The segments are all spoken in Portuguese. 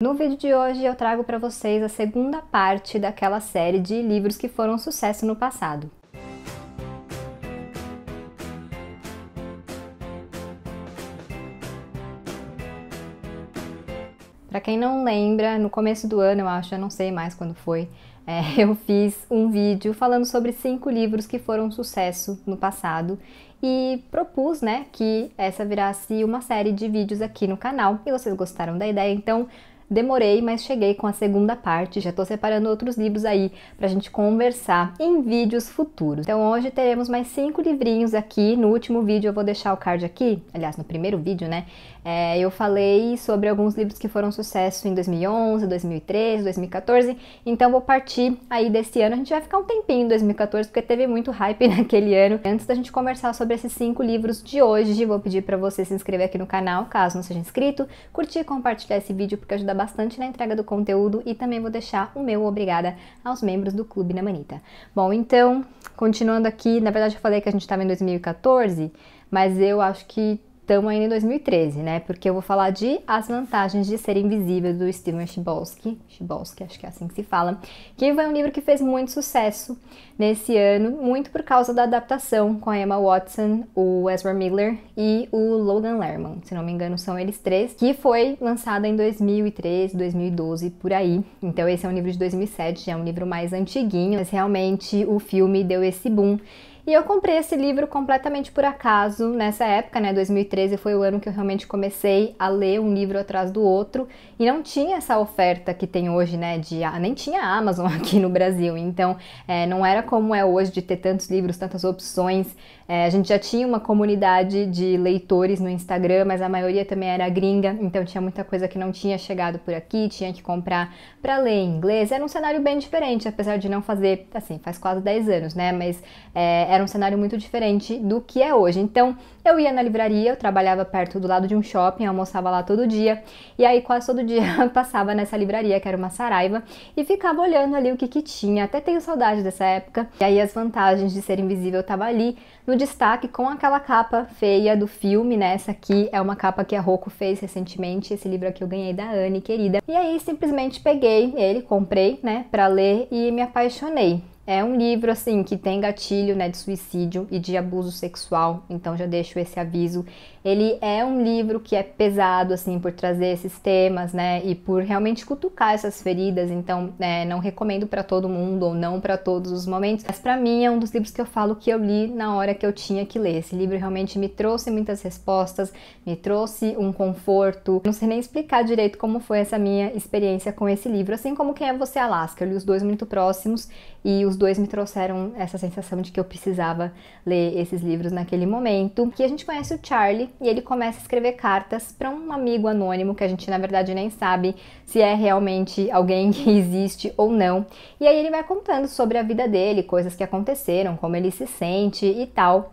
No vídeo de hoje eu trago para vocês a segunda parte daquela série de livros que foram sucesso no passado. Para quem não lembra, no começo do ano, eu acho, eu não sei mais quando foi, é, eu fiz um vídeo falando sobre cinco livros que foram sucesso no passado e propus, né, que essa virasse uma série de vídeos aqui no canal. E vocês gostaram da ideia, então Demorei, mas cheguei com a segunda parte. Já estou separando outros livros aí para a gente conversar em vídeos futuros. Então hoje teremos mais cinco livrinhos aqui. No último vídeo eu vou deixar o card aqui, aliás, no primeiro vídeo, né? É, eu falei sobre alguns livros que foram sucesso em 2011, 2013, 2014, então vou partir aí desse ano. A gente vai ficar um tempinho em 2014 porque teve muito hype naquele ano. Antes da gente conversar sobre esses cinco livros de hoje, vou pedir para você se inscrever aqui no canal, caso não seja inscrito, curtir e compartilhar esse vídeo porque ajuda bastante na entrega do conteúdo e também vou deixar o meu obrigada aos membros do Clube na Manita. Bom, então, continuando aqui, na verdade eu falei que a gente estava em 2014, mas eu acho que estamos ainda em 2013, né? Porque eu vou falar de As Vantagens de Ser Invisível, do Steven Chbosky, Chbosky, acho que é assim que se fala, que foi um livro que fez muito sucesso nesse ano, muito por causa da adaptação com a Emma Watson, o Ezra Miller e o Logan Lerman, se não me engano são eles três, que foi lançada em 2013, 2012, por aí. Então esse é um livro de 2007, já é um livro mais antiguinho, mas realmente o filme deu esse boom e eu comprei esse livro completamente por acaso nessa época, né? 2013 foi o ano que eu realmente comecei a ler um livro atrás do outro e não tinha essa oferta que tem hoje, né? De ah, nem tinha Amazon aqui no Brasil, então é, não era como é hoje de ter tantos livros, tantas opções. É, a gente já tinha uma comunidade de leitores no Instagram, mas a maioria também era gringa, então tinha muita coisa que não tinha chegado por aqui, tinha que comprar para ler em inglês. Era um cenário bem diferente, apesar de não fazer, assim, faz quase 10 anos, né? Mas é, era um cenário muito diferente do que é hoje. Então eu ia na livraria, eu trabalhava perto do lado de um shopping, almoçava lá todo dia, e aí quase todo dia passava nessa livraria, que era uma saraiva, e ficava olhando ali o que, que tinha. Até tenho saudade dessa época. E aí as vantagens de ser invisível tava ali. No destaque com aquela capa feia do filme, né? Essa aqui é uma capa que a Roku fez recentemente, esse livro aqui eu ganhei da Anne, querida. E aí simplesmente peguei ele, comprei, né, para ler e me apaixonei. É um livro assim que tem gatilho, né, de suicídio e de abuso sexual, então já deixo esse aviso. Ele é um livro que é pesado, assim, por trazer esses temas, né? E por realmente cutucar essas feridas. Então, é, não recomendo para todo mundo ou não para todos os momentos. Mas para mim é um dos livros que eu falo que eu li na hora que eu tinha que ler. Esse livro realmente me trouxe muitas respostas, me trouxe um conforto. Não sei nem explicar direito como foi essa minha experiência com esse livro, assim como Quem é Você Alaska. Eu li os dois muito próximos e os dois me trouxeram essa sensação de que eu precisava ler esses livros naquele momento. Que a gente conhece o Charlie e ele começa a escrever cartas para um amigo anônimo que a gente na verdade nem sabe se é realmente alguém que existe ou não. E aí ele vai contando sobre a vida dele, coisas que aconteceram, como ele se sente e tal.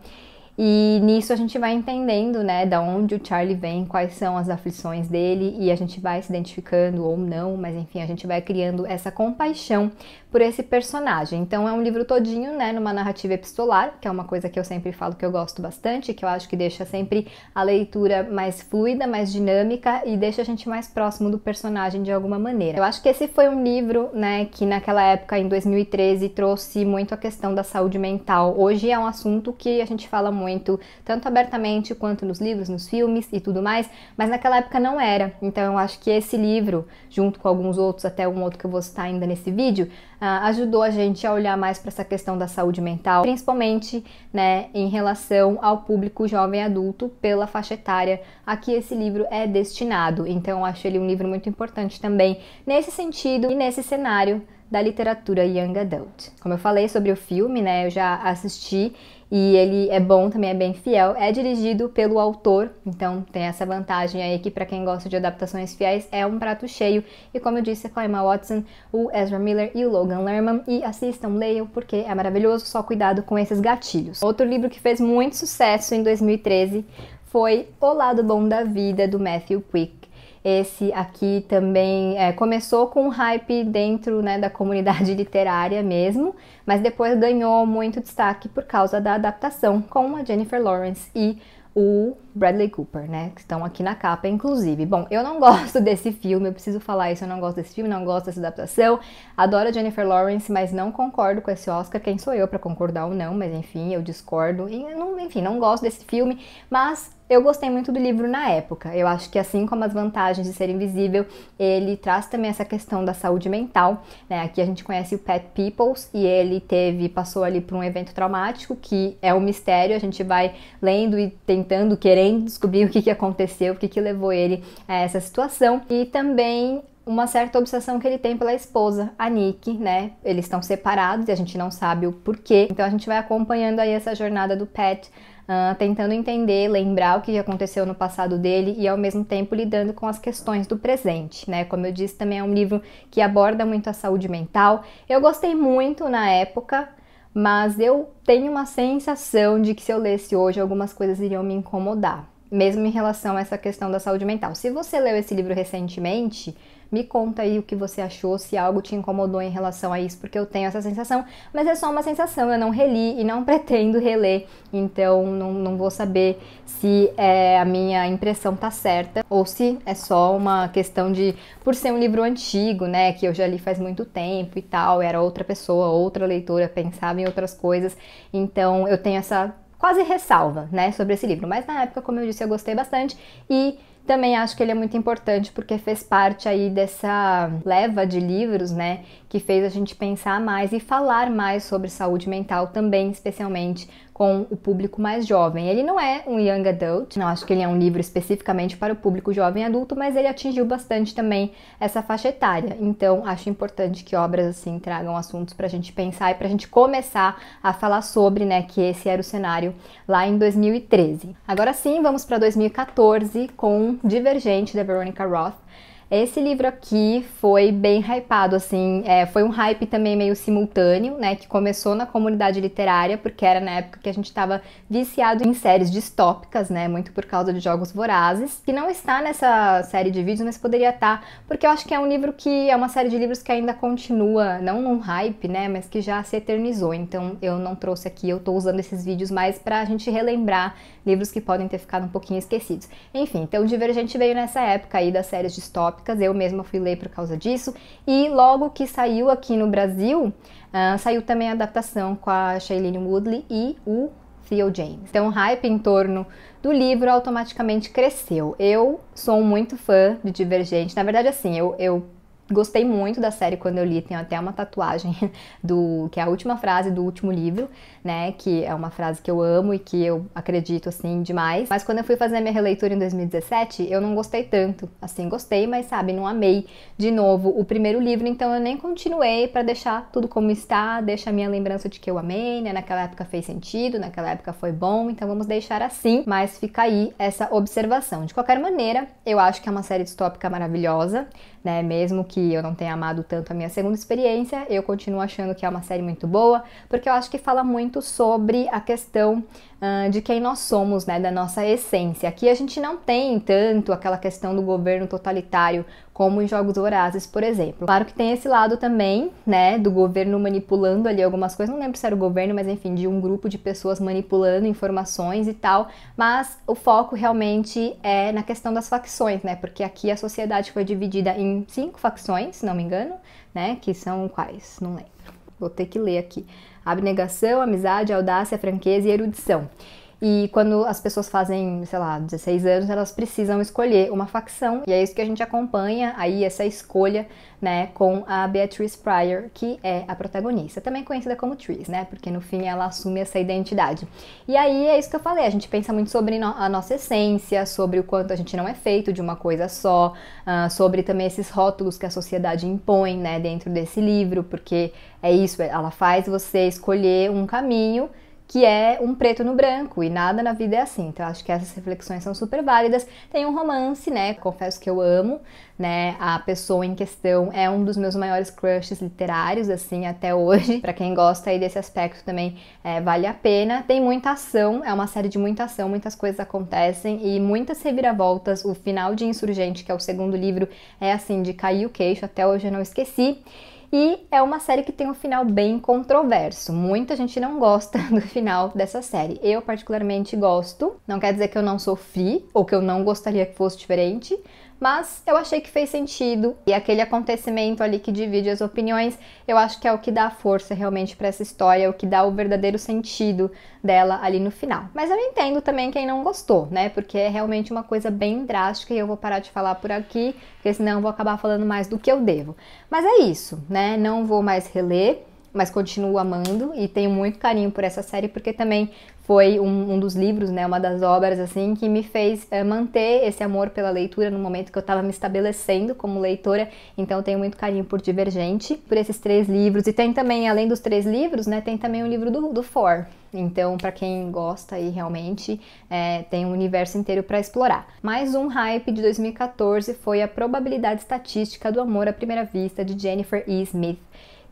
E nisso a gente vai entendendo, né, da onde o Charlie vem, quais são as aflições dele e a gente vai se identificando ou não, mas enfim, a gente vai criando essa compaixão por esse personagem. Então é um livro todinho, né, numa narrativa epistolar, que é uma coisa que eu sempre falo que eu gosto bastante, que eu acho que deixa sempre a leitura mais fluida, mais dinâmica e deixa a gente mais próximo do personagem de alguma maneira. Eu acho que esse foi um livro, né, que naquela época em 2013 trouxe muito a questão da saúde mental. Hoje é um assunto que a gente fala muito, tanto abertamente quanto nos livros, nos filmes e tudo mais, mas naquela época não era. Então eu acho que esse livro, junto com alguns outros, até um outro que eu vou citar ainda nesse vídeo, ah, ajudou a gente a olhar mais para essa questão da saúde mental, principalmente né, em relação ao público jovem adulto pela faixa etária a que esse livro é destinado. Então, acho ele um livro muito importante também nesse sentido e nesse cenário da literatura young adult. Como eu falei sobre o filme, né, eu já assisti e ele é bom, também é bem fiel. É dirigido pelo autor, então tem essa vantagem aí que para quem gosta de adaptações fiéis é um prato cheio. E como eu disse, a Emma Watson, o Ezra Miller e o Logan Lerman. E assistam, leiam, porque é maravilhoso, só cuidado com esses gatilhos. Outro livro que fez muito sucesso em 2013 foi O Lado Bom da Vida, do Matthew Quick. Esse aqui também é, começou com um hype dentro né, da comunidade literária mesmo, mas depois ganhou muito destaque por causa da adaptação com a Jennifer Lawrence e o Bradley Cooper, né? Que estão aqui na capa, inclusive. Bom, eu não gosto desse filme, eu preciso falar isso, eu não gosto desse filme, não gosto dessa adaptação. Adoro a Jennifer Lawrence, mas não concordo com esse Oscar. Quem sou eu para concordar ou não? Mas enfim, eu discordo. E, não, enfim, não gosto desse filme, mas eu gostei muito do livro na época. Eu acho que assim como as vantagens de ser invisível, ele traz também essa questão da saúde mental. Né? Aqui a gente conhece o Pat Peoples e ele teve, passou ali por um evento traumático que é um mistério. A gente vai lendo e tentando, querendo descobrir o que, que aconteceu, o que, que levou ele a essa situação. E também uma certa obsessão que ele tem pela esposa, a Nick, né? Eles estão separados e a gente não sabe o porquê. Então a gente vai acompanhando aí essa jornada do Pat uh, tentando entender, lembrar o que aconteceu no passado dele e ao mesmo tempo lidando com as questões do presente, né? Como eu disse, também é um livro que aborda muito a saúde mental. Eu gostei muito na época, mas eu tenho uma sensação de que se eu lesse hoje algumas coisas iriam me incomodar mesmo em relação a essa questão da saúde mental. Se você leu esse livro recentemente, me conta aí o que você achou, se algo te incomodou em relação a isso, porque eu tenho essa sensação, mas é só uma sensação, eu não reli e não pretendo reler, então não, não vou saber se é, a minha impressão tá certa ou se é só uma questão de, por ser um livro antigo, né, que eu já li faz muito tempo e tal, era outra pessoa, outra leitora, pensava em outras coisas, então eu tenho essa quase ressalva, né, sobre esse livro. Mas na época, como eu disse, eu gostei bastante e também acho que ele é muito importante porque fez parte aí dessa leva de livros, né, que fez a gente pensar mais e falar mais sobre saúde mental também, especialmente com o público mais jovem. Ele não é um young adult, não acho que ele é um livro especificamente para o público jovem adulto, mas ele atingiu bastante também essa faixa etária. Então, acho importante que obras assim tragam assuntos para a gente pensar e para a gente começar a falar sobre, né, que esse era o cenário lá em 2013. Agora sim, vamos para 2014 com Divergente da Veronica Roth. Esse livro aqui foi bem hypado, assim, é, foi um hype também meio simultâneo, né, que começou na comunidade literária, porque era na época que a gente estava viciado em séries distópicas, né, muito por causa de Jogos Vorazes, que não está nessa série de vídeos, mas poderia estar, tá, porque eu acho que é um livro que, é uma série de livros que ainda continua, não num hype, né, mas que já se eternizou, então eu não trouxe aqui, eu tô usando esses vídeos mais pra gente relembrar livros que podem ter ficado um pouquinho esquecidos. Enfim, então Divergente veio nessa época aí das séries distópicas, distópicas, eu mesma fui ler por causa disso, e logo que saiu aqui no Brasil, uh, saiu também a adaptação com a Shailene Woodley e o Theo James. Então, o hype em torno do livro automaticamente cresceu. Eu sou muito fã de Divergente, na verdade, assim, eu, eu Gostei muito da série quando eu li, tenho até uma tatuagem do que é a última frase do último livro, né, que é uma frase que eu amo e que eu acredito assim demais. Mas quando eu fui fazer a minha releitura em 2017, eu não gostei tanto. Assim, gostei, mas sabe, não amei de novo o primeiro livro, então eu nem continuei para deixar tudo como está, deixa a minha lembrança de que eu amei, né? Naquela época fez sentido, naquela época foi bom, então vamos deixar assim, mas fica aí essa observação. De qualquer maneira, eu acho que é uma série distópica maravilhosa né? Mesmo que eu não tenha amado tanto a minha segunda experiência, eu continuo achando que é uma série muito boa, porque eu acho que fala muito sobre a questão uh, de quem nós somos, né? Da nossa essência. Aqui a gente não tem tanto aquela questão do governo totalitário como em jogos vorazes, por exemplo. Claro que tem esse lado também, né, do governo manipulando ali algumas coisas, não lembro se era o governo, mas enfim, de um grupo de pessoas manipulando informações e tal, mas o foco realmente é na questão das facções, né, porque aqui a sociedade foi dividida em cinco facções, se não me engano, né, que são quais? Não lembro. Vou ter que ler aqui. Abnegação, amizade, audácia, franqueza e erudição. E quando as pessoas fazem, sei lá, 16 anos, elas precisam escolher uma facção, e é isso que a gente acompanha aí essa escolha, né, com a Beatrice Pryor, que é a protagonista, também conhecida como Tris, né, porque no fim ela assume essa identidade. E aí é isso que eu falei, a gente pensa muito sobre no a nossa essência, sobre o quanto a gente não é feito de uma coisa só, uh, sobre também esses rótulos que a sociedade impõe, né, dentro desse livro, porque é isso, ela faz você escolher um caminho que é um preto no branco e nada na vida é assim. Então acho que essas reflexões são super válidas. Tem um romance, né? Confesso que eu amo, né? A pessoa em questão é um dos meus maiores crushes literários assim até hoje. Para quem gosta aí desse aspecto também é, vale a pena. Tem muita ação, é uma série de muita ação, muitas coisas acontecem e muitas reviravoltas. O final de Insurgente, que é o segundo livro, é assim de cair o queixo. Até hoje eu não esqueci. E é uma série que tem um final bem controverso. Muita gente não gosta do final dessa série. Eu, particularmente, gosto. Não quer dizer que eu não sofri ou que eu não gostaria que fosse diferente, mas eu achei que fez sentido e aquele acontecimento ali que divide as opiniões, eu acho que é o que dá força realmente para essa história, é o que dá o verdadeiro sentido dela ali no final. Mas eu entendo também quem não gostou, né? Porque é realmente uma coisa bem drástica e eu vou parar de falar por aqui, porque senão eu vou acabar falando mais do que eu devo. Mas é isso, né? Não vou mais reler mas continuo amando e tenho muito carinho por essa série porque também foi um, um dos livros, né, uma das obras assim que me fez é, manter esse amor pela leitura no momento que eu estava me estabelecendo como leitora. Então tenho muito carinho por Divergente, por esses três livros e tem também além dos três livros, né, tem também o livro do, do Então para quem gosta e realmente é, tem um universo inteiro para explorar. Mais um hype de 2014 foi a probabilidade estatística do amor à primeira vista de Jennifer E. Smith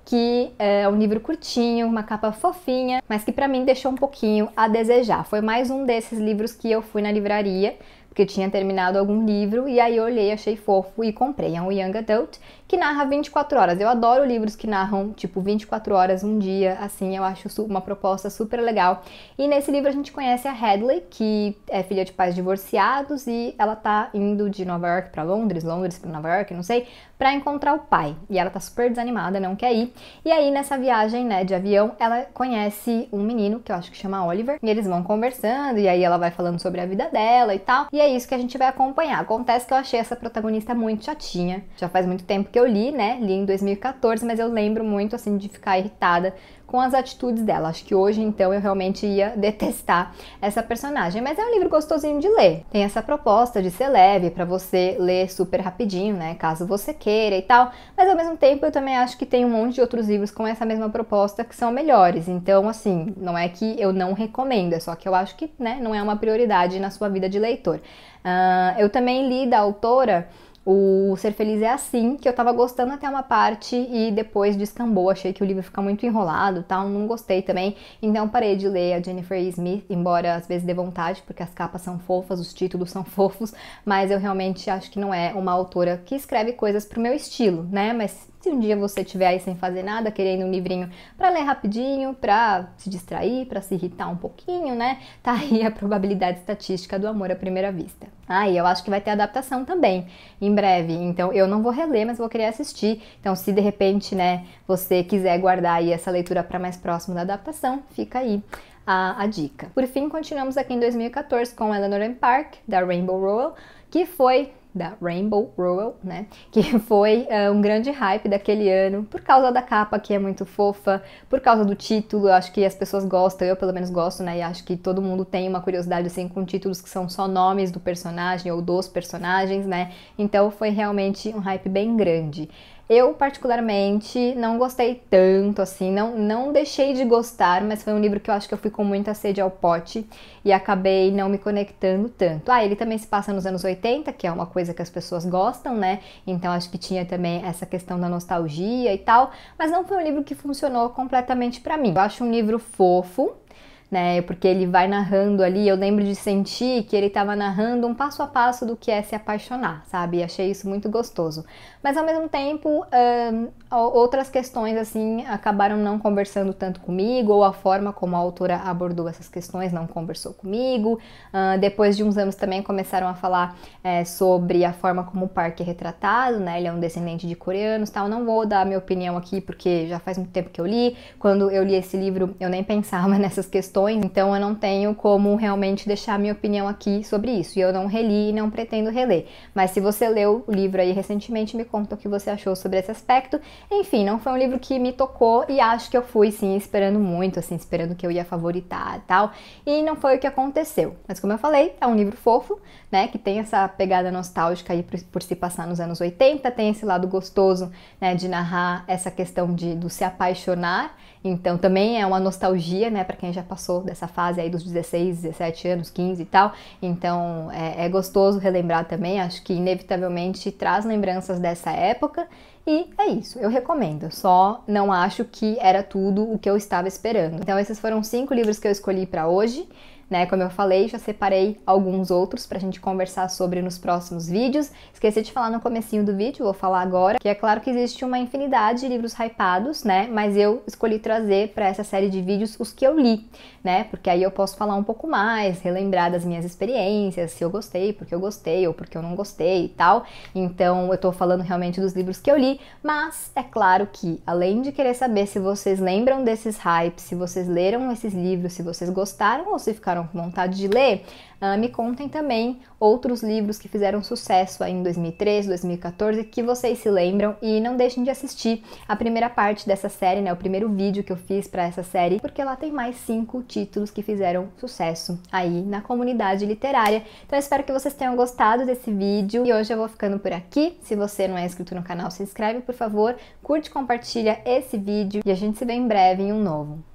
que é, é um livro curtinho, uma capa fofinha, mas que para mim deixou um pouquinho a desejar. Foi mais um desses livros que eu fui na livraria, porque eu tinha terminado algum livro e aí eu olhei, achei fofo e comprei. É um young adult que narra 24 horas. Eu adoro livros que narram, tipo, 24 horas, um dia, assim, eu acho uma proposta super legal. E nesse livro a gente conhece a Hadley, que é filha de pais divorciados e ela tá indo de Nova York para Londres, Londres para Nova York, não sei, para encontrar o pai. E ela tá super desanimada, não quer ir. E aí nessa viagem, né, de avião, ela conhece um menino que eu acho que chama Oliver, e eles vão conversando e aí ela vai falando sobre a vida dela e tal. E é isso que a gente vai acompanhar. Acontece que eu achei essa protagonista muito chatinha. Já faz muito tempo porque eu li, né? Li em 2014, mas eu lembro muito assim de ficar irritada com as atitudes dela. Acho que hoje então eu realmente ia detestar essa personagem, mas é um livro gostosinho de ler. Tem essa proposta de ser leve para você ler super rapidinho, né, caso você queira e tal, mas ao mesmo tempo eu também acho que tem um monte de outros livros com essa mesma proposta que são melhores. Então, assim, não é que eu não recomendo, é só que eu acho que, né, não é uma prioridade na sua vida de leitor. Uh, eu também li da autora o Ser Feliz é assim, que eu tava gostando até uma parte e depois descambou, achei que o livro fica muito enrolado tal, não gostei também, então parei de ler a Jennifer Smith, embora às vezes dê vontade, porque as capas são fofas, os títulos são fofos, mas eu realmente acho que não é uma autora que escreve coisas pro meu estilo, né? Mas se um dia você estiver aí sem fazer nada, querendo um livrinho para ler rapidinho, para se distrair, para se irritar um pouquinho, né? Tá aí a probabilidade estatística do amor à primeira vista. Ah, e eu acho que vai ter adaptação também em breve. Então eu não vou reler, mas vou querer assistir. Então se de repente, né, você quiser guardar aí essa leitura para mais próximo da adaptação, fica aí a, a, dica. Por fim, continuamos aqui em 2014 com Eleanor and Park, da Rainbow Rowell, que foi da Rainbow Rowell, né? Que foi uh, um grande hype daquele ano por causa da capa que é muito fofa, por causa do título. Eu acho que as pessoas gostam, eu pelo menos gosto, né? E acho que todo mundo tem uma curiosidade assim com títulos que são só nomes do personagem ou dos personagens, né? Então foi realmente um hype bem grande. Eu, particularmente, não gostei tanto, assim, não, não deixei de gostar, mas foi um livro que eu acho que eu fui com muita sede ao pote e acabei não me conectando tanto. Ah, ele também se passa nos anos 80, que é uma coisa que as pessoas gostam, né? Então acho que tinha também essa questão da nostalgia e tal, mas não foi um livro que funcionou completamente para mim. Eu acho um livro fofo, né? Porque ele vai narrando ali, eu lembro de sentir que ele estava narrando um passo a passo do que é se apaixonar, sabe? Achei isso muito gostoso. Mas ao mesmo tempo, outras questões assim acabaram não conversando tanto comigo, ou a forma como a autora abordou essas questões não conversou comigo. depois de uns anos também começaram a falar é, sobre a forma como o parque é retratado, né? Ele é um descendente de coreanos, tal. Não vou dar minha opinião aqui porque já faz muito tempo que eu li. Quando eu li esse livro, eu nem pensava nessas questões então eu não tenho como realmente deixar minha opinião aqui sobre isso. E eu não reli e não pretendo reler. Mas se você leu o livro aí recentemente, me conta o que você achou sobre esse aspecto. Enfim, não foi um livro que me tocou e acho que eu fui sim esperando muito, assim, esperando que eu ia favoritar e tal. E não foi o que aconteceu. Mas como eu falei, é um livro fofo, né? Que tem essa pegada nostálgica aí por, por se passar nos anos 80, tem esse lado gostoso, né, de narrar essa questão de, do se apaixonar. Então também é uma nostalgia, né, para quem já passou passou dessa fase aí dos 16, 17 anos, 15 e tal. Então é, é gostoso relembrar também, acho que inevitavelmente traz lembranças dessa época. E é isso, eu recomendo, só não acho que era tudo o que eu estava esperando. Então, esses foram cinco livros que eu escolhi para hoje né? Como eu falei, já separei alguns outros para a gente conversar sobre nos próximos vídeos. Esqueci de falar no comecinho do vídeo, vou falar agora, que é claro que existe uma infinidade de livros hypados, né? Mas eu escolhi trazer para essa série de vídeos os que eu li, né? Porque aí eu posso falar um pouco mais, relembrar das minhas experiências, se eu gostei, porque eu gostei ou porque eu não gostei e tal. Então, eu tô falando realmente dos livros que eu li, mas é claro que além de querer saber se vocês lembram desses hypes, se vocês leram esses livros, se vocês gostaram ou se ficaram ficaram com vontade de ler, uh, me contem também outros livros que fizeram sucesso aí em 2013, 2014, que vocês se lembram e não deixem de assistir a primeira parte dessa série, né, o primeiro vídeo que eu fiz para essa série, porque lá tem mais cinco títulos que fizeram sucesso aí na comunidade literária. Então eu espero que vocês tenham gostado desse vídeo e hoje eu vou ficando por aqui. Se você não é inscrito no canal, se inscreve por favor, curte, compartilha esse vídeo e a gente se vê em breve em um novo.